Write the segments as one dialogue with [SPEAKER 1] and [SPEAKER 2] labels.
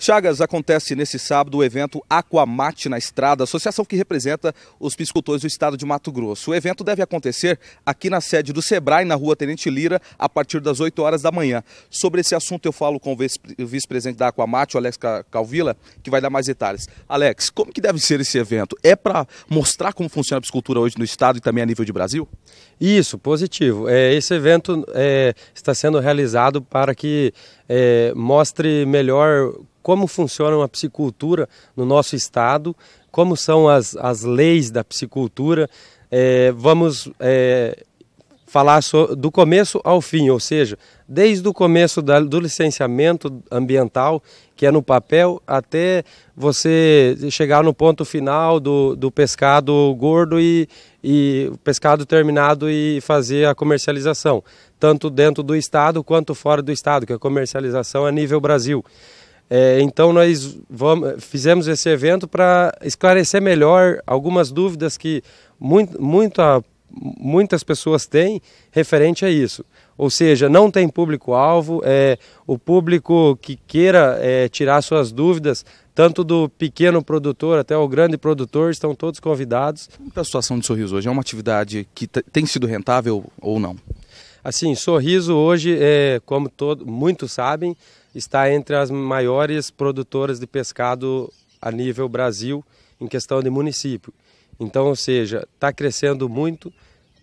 [SPEAKER 1] Chagas, acontece nesse sábado o evento Aquamate na Estrada, associação que representa os piscicultores do estado de Mato Grosso. O evento deve acontecer aqui na sede do Sebrae, na rua Tenente Lira, a partir das 8 horas da manhã. Sobre esse assunto eu falo com o vice-presidente da Aquamate, o Alex Calvila, que vai dar mais detalhes. Alex, como que deve ser esse evento? É para mostrar como funciona a piscicultura hoje no estado e também a nível de Brasil? Isso, positivo. É, esse evento
[SPEAKER 2] é, está sendo realizado para que é, mostre melhor como funciona a psicultura no nosso estado, como são as, as leis da psicultura. É, vamos é, falar so, do começo ao fim, ou seja, desde o começo da, do licenciamento ambiental, que é no papel, até você chegar no ponto final do, do pescado gordo e, e o pescado terminado e fazer a comercialização, tanto dentro do estado quanto fora do estado, que a comercialização é nível Brasil. É, então nós vamos, fizemos esse evento para esclarecer melhor algumas dúvidas que muito, muitas pessoas têm referente a isso. Ou seja, não tem público-alvo, é, o público que queira é, tirar suas dúvidas, tanto do pequeno produtor até o grande produtor, estão todos convidados. Como está a situação de Sorriso hoje? É uma atividade que tem sido rentável ou não? Assim, Sorriso hoje, é, como todo, muitos sabem, está entre as maiores produtoras de pescado a nível Brasil em questão de município. Então, ou seja, está crescendo muito,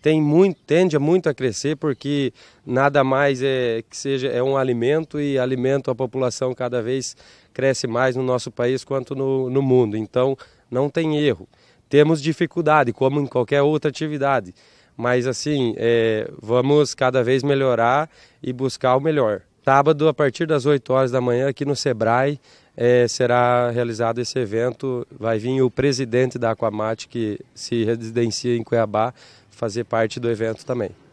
[SPEAKER 2] tem muito, tende muito a crescer porque nada mais é que seja é um alimento e alimento a população cada vez cresce mais no nosso país quanto no, no mundo. Então, não tem erro. Temos dificuldade, como em qualquer outra atividade, mas assim é, vamos cada vez melhorar e buscar o melhor. Sábado, a partir das 8 horas da manhã, aqui no Sebrae, é, será realizado esse evento. Vai vir o presidente da Aquamate, que se residencia em Cuiabá, fazer parte do evento também.